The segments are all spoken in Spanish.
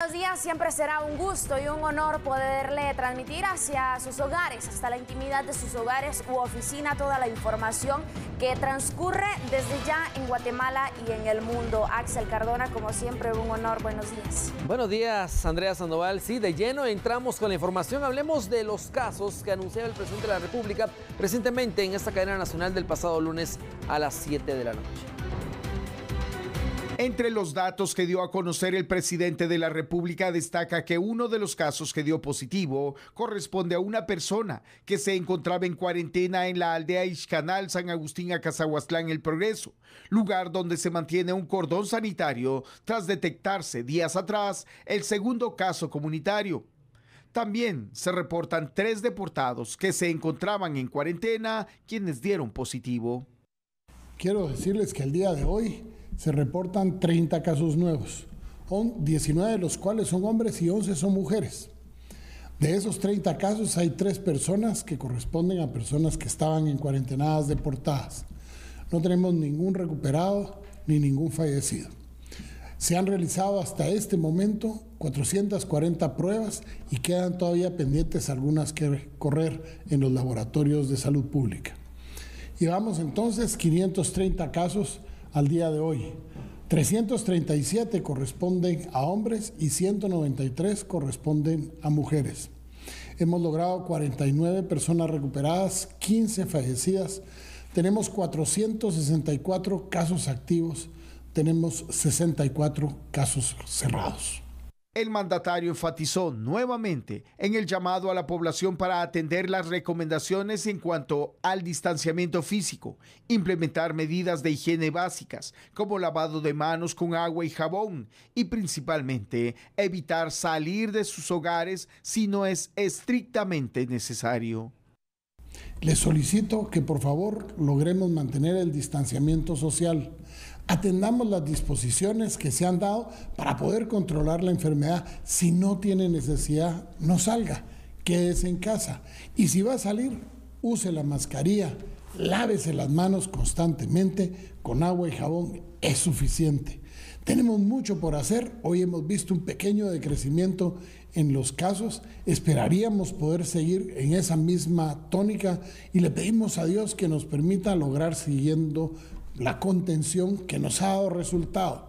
Buenos días, siempre será un gusto y un honor poderle transmitir hacia sus hogares, hasta la intimidad de sus hogares u oficina, toda la información que transcurre desde ya en Guatemala y en el mundo. Axel Cardona, como siempre, un honor, buenos días. Buenos días, Andrea Sandoval. Sí, de lleno entramos con la información. Hablemos de los casos que anunciaba el presidente de la República recientemente en esta cadena nacional del pasado lunes a las 7 de la noche. Entre los datos que dio a conocer el presidente de la República destaca que uno de los casos que dio positivo corresponde a una persona que se encontraba en cuarentena en la aldea Ixcanal San Agustín a El Progreso, lugar donde se mantiene un cordón sanitario tras detectarse días atrás el segundo caso comunitario. También se reportan tres deportados que se encontraban en cuarentena quienes dieron positivo. Quiero decirles que el día de hoy se reportan 30 casos nuevos, 19 de los cuales son hombres y 11 son mujeres. De esos 30 casos hay 3 personas que corresponden a personas que estaban en cuarentenadas deportadas. No tenemos ningún recuperado ni ningún fallecido. Se han realizado hasta este momento 440 pruebas y quedan todavía pendientes algunas que correr en los laboratorios de salud pública. Llevamos entonces 530 casos al día de hoy. 337 corresponden a hombres y 193 corresponden a mujeres. Hemos logrado 49 personas recuperadas, 15 fallecidas, tenemos 464 casos activos, tenemos 64 casos cerrados el mandatario enfatizó nuevamente en el llamado a la población para atender las recomendaciones en cuanto al distanciamiento físico, implementar medidas de higiene básicas como lavado de manos con agua y jabón y principalmente evitar salir de sus hogares si no es estrictamente necesario. Les solicito que por favor logremos mantener el distanciamiento social atendamos las disposiciones que se han dado para poder controlar la enfermedad. Si no tiene necesidad, no salga, quédese en casa. Y si va a salir, use la mascarilla, lávese las manos constantemente con agua y jabón, es suficiente. Tenemos mucho por hacer, hoy hemos visto un pequeño decrecimiento en los casos, esperaríamos poder seguir en esa misma tónica y le pedimos a Dios que nos permita lograr siguiendo la contención que nos ha dado resultado.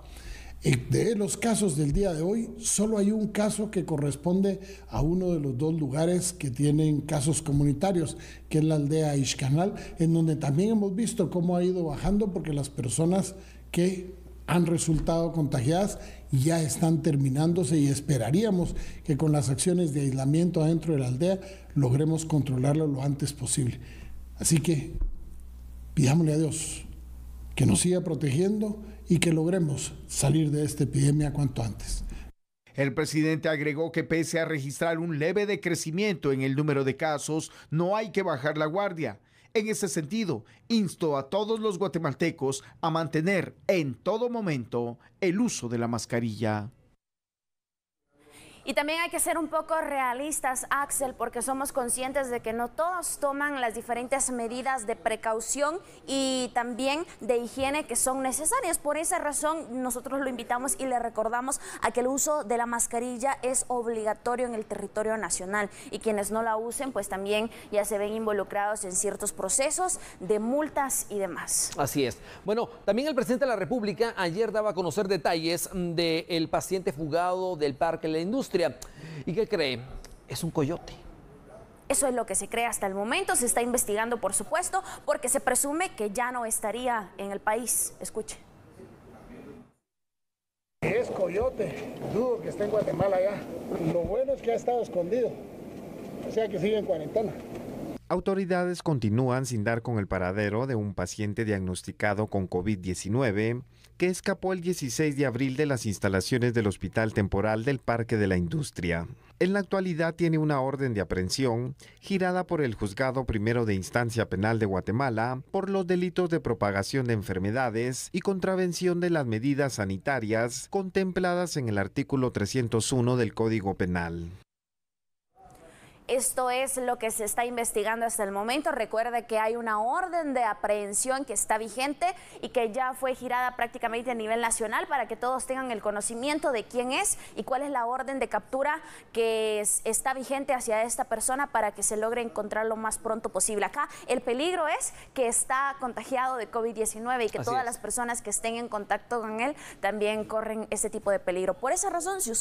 Eh, de los casos del día de hoy, solo hay un caso que corresponde a uno de los dos lugares que tienen casos comunitarios, que es la aldea Ishcanal, en donde también hemos visto cómo ha ido bajando porque las personas que han resultado contagiadas ya están terminándose y esperaríamos que con las acciones de aislamiento dentro de la aldea logremos controlarlo lo antes posible. Así que pidámosle a Dios que nos siga protegiendo y que logremos salir de esta epidemia cuanto antes. El presidente agregó que pese a registrar un leve decrecimiento en el número de casos, no hay que bajar la guardia. En ese sentido, instó a todos los guatemaltecos a mantener en todo momento el uso de la mascarilla. Y también hay que ser un poco realistas, Axel, porque somos conscientes de que no todos toman las diferentes medidas de precaución y también de higiene que son necesarias. Por esa razón, nosotros lo invitamos y le recordamos a que el uso de la mascarilla es obligatorio en el territorio nacional y quienes no la usen, pues también ya se ven involucrados en ciertos procesos de multas y demás. Así es. Bueno, también el presidente de la República ayer daba a conocer detalles mm, del paciente fugado del Parque de la Industria ¿Y qué cree? Es un coyote. Eso es lo que se cree hasta el momento. Se está investigando, por supuesto, porque se presume que ya no estaría en el país. Escuche. Es coyote. Dudo que esté en Guatemala ya. Lo bueno es que ha estado escondido. O sea que sigue en cuarentena. Autoridades continúan sin dar con el paradero de un paciente diagnosticado con COVID-19 que escapó el 16 de abril de las instalaciones del Hospital Temporal del Parque de la Industria. En la actualidad tiene una orden de aprehensión girada por el Juzgado Primero de Instancia Penal de Guatemala por los delitos de propagación de enfermedades y contravención de las medidas sanitarias contempladas en el artículo 301 del Código Penal. Esto es lo que se está investigando hasta el momento. Recuerde que hay una orden de aprehensión que está vigente y que ya fue girada prácticamente a nivel nacional para que todos tengan el conocimiento de quién es y cuál es la orden de captura que está vigente hacia esta persona para que se logre encontrar lo más pronto posible. Acá el peligro es que está contagiado de COVID-19 y que todas las personas que estén en contacto con él también corren ese tipo de peligro. Por esa razón, si usted